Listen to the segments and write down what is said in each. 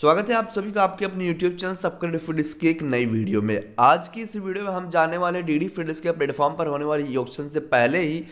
स्वागत है आप सभी का आपके अपने YouTube चैनल सबक्रेडिट फिडिस की एक नई वीडियो में आज की इस वीडियो में हम जाने वाले डी डी फिडिस के प्लेटफॉर्म पर होने वाले ऑप्शन से पहले ही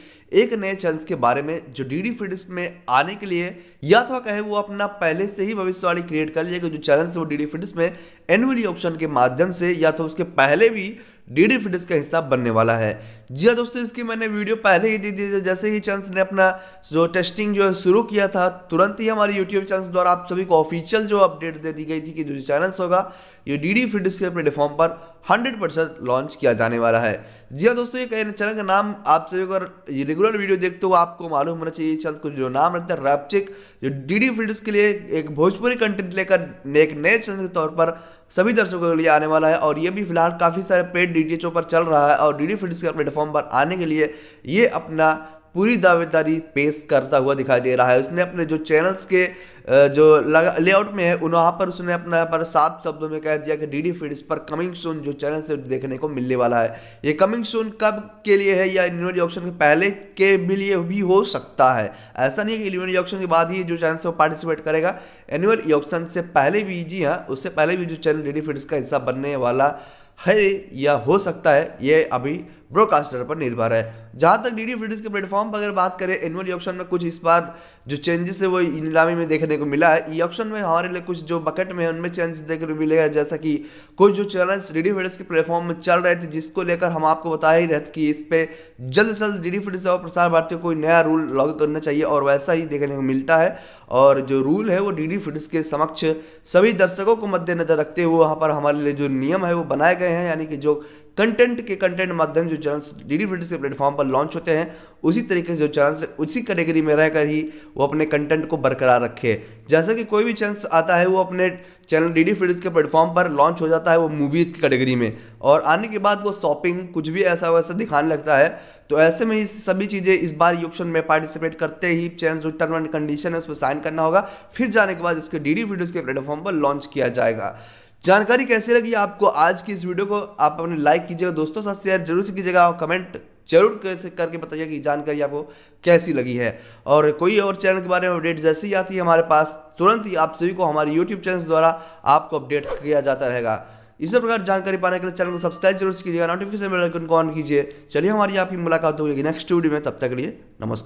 एक नए चैनल के बारे में जो डी डी फिडिस में आने के लिए या तो कहे वो अपना पहले से ही भविष्यवाणी क्रिएट कर लिया जो चैनल है वो डी डी फिडिस में एनुअली ऑप्शन के माध्यम से या तो उसके पहले भी डी डी फिडिस का हिस्सा बनने वाला है जी हाँ दोस्तों इसकी मैंने वीडियो पहले ही दी थी जैसे ही चांस ने अपना जो टेस्टिंग जो है शुरू किया था तुरंत ही हमारे यूट्यूब चैनल द्वारा आप सभी को ऑफिशियल जो अपडेट दे दी गई थी कि जो चैनल्स होगा ये डी डी फिडिस के प्लेटफॉर्म पर 100 परसेंट लॉन्च किया जाने वाला है जी हाँ दोस्तों ये चैनल का नाम आप सभी अगर ये रेगुलर वीडियो देखते हो आपको मालूम होना चाहिए चैनल को जो नाम रहता है रैपचिक जो डी डी फिडिस के लिए एक भोजपुरी कंटेंट लेकर एक नए चैनल के तौर पर सभी दर्शकों के लिए आने वाला है और ये भी फिलहाल काफ़ी सारे पेड डी टी पर चल रहा है और डी डी फिडिस का प्लेटफॉर्म प्लेटफॉर्म पर आने के लिए ये अपना पूरी दावेदारी पेश करता हुआ दिखाई दे रहा है उसने अपने जो चैनल्स के जो लगा लेआउट में है वहाँ पर उसने अपना पर साफ शब्दों में कह दिया कि डीडी फीड्स पर कमिंग सून जो चैनल से देखने को मिलने वाला है ये कमिंग सून कब के लिए है या एलिमेंट्री ऑप्शन के पहले के भी लिए भी हो सकता है ऐसा नहीं है कि एलिमेंट्री ऑप्शन के बाद ही जो चैनल से पार्टिसिपेट करेगा एनुअल ऑप्शन से पहले भी जी हाँ उससे पहले भी जो चैनल डी फीड्स का हिस्सा बनने वाला है या हो सकता है ये अभी ब्रॉडकास्टर पर निर्भर है जहां तक डीडी फ्रीडीज के प्लेटफॉर्म पर अगर बात करें एनुअल ऑप्शन में कुछ इस बार जो चेंजेस है वो नीलामी में देखने को मिला है ई ऑप्शन में हमारे लिए कुछ जो बकेट में है उनमें चेंजेस देखने को मिलेगा जैसा कि कुछ जो चैनल्स डीडी फ्रीडीज के प्लेटफॉर्म में चल रहे थे जिसको लेकर हम आपको बता ही रहे थे कि इस पर जल्द से जल्द डी डी और प्रसार भारती कोई नया रूल लागू करना चाहिए और वैसा ही देखने को मिलता है और जो रूल है वो डी डी के समक्ष सभी दर्शकों को मद्देनजर रखते हुए वहाँ पर हमारे लिए जो नियम है वो बनाए गए हैं यानी कि जो कंटेंट के कंटेंट माध्यम जो चैनल्स डीडी ब्रिटिश के प्लेटफॉर्म पर लॉन्च होते हैं उसी तरीके से जो चैनल्स उसी कैटेगरी में रहकर ही वो अपने कंटेंट को बरकरार रखे जैसा कि कोई भी चैनल आता है वो अपने चैनल डी डी के प्लेटफॉर्म पर लॉन्च हो जाता है वो मूवीज़ की कैटेगरी में और आने के बाद वो शॉपिंग कुछ भी ऐसा वैसा दिखाने लगता है तो ऐसे में इस सभी चीज़ें इस बार यूक्शन में पार्टिसिपेट करते ही चैनल जो टर्म एंड कंडीशन है उस पर साइन करना होगा फिर जाने के बाद उसके डी डी के प्लेटफॉर्म पर लॉन्च किया जाएगा जानकारी कैसी लगी आपको आज की इस वीडियो को आप अपने लाइक कीजिएगा दोस्तों साथ शेयर जरूर से कीजिएगा और कमेंट जरूर कैसे करके बताइए कि जानकारी आपको कैसी लगी है और कोई और चैनल के बारे में अपडेट जैसे ही आती है हमारे पास तुरंत ही आप सभी को हमारे यूट्यूब चैनल द्वारा आपको अपडेट किया जाता रहेगा इसी प्रकार जानकारी पाने के लिए चैनल को सब्सक्राइब जरूर कीजिएगा नोटिफिकेशन बेल आइकन को ऑन कीजिए चलिए हमारी आपकी मुलाकात होगी नेक्स्ट वीडियो में तब तक के लिए नमस्कार